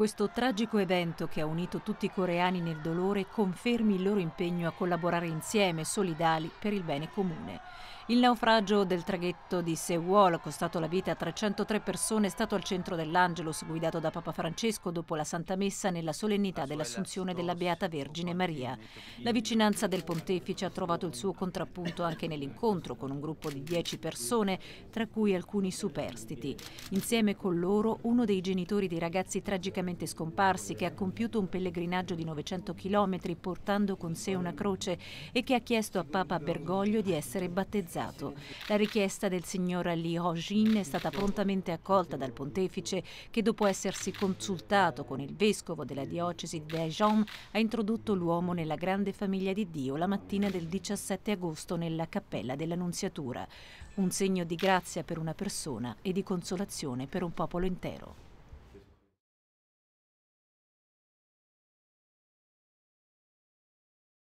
Questo tragico evento che ha unito tutti i coreani nel dolore confermi il loro impegno a collaborare insieme, solidali, per il bene comune. Il naufragio del traghetto di Sewol, costato la vita a 303 persone, è stato al centro dell'Angelus guidato da Papa Francesco dopo la Santa Messa nella solennità dell'Assunzione della Beata Vergine Maria. La vicinanza del pontefice ha trovato il suo contrappunto anche nell'incontro con un gruppo di 10 persone, tra cui alcuni superstiti. Insieme con loro uno dei genitori dei ragazzi tragicamente completamente scomparsi, che ha compiuto un pellegrinaggio di 900 km portando con sé una croce e che ha chiesto a Papa Bergoglio di essere battezzato. La richiesta del signor Ali Hojin è stata prontamente accolta dal pontefice che dopo essersi consultato con il vescovo della diocesi di Dijon ha introdotto l'uomo nella grande famiglia di Dio la mattina del 17 agosto nella cappella dell'Annunziatura. Un segno di grazia per una persona e di consolazione per un popolo intero.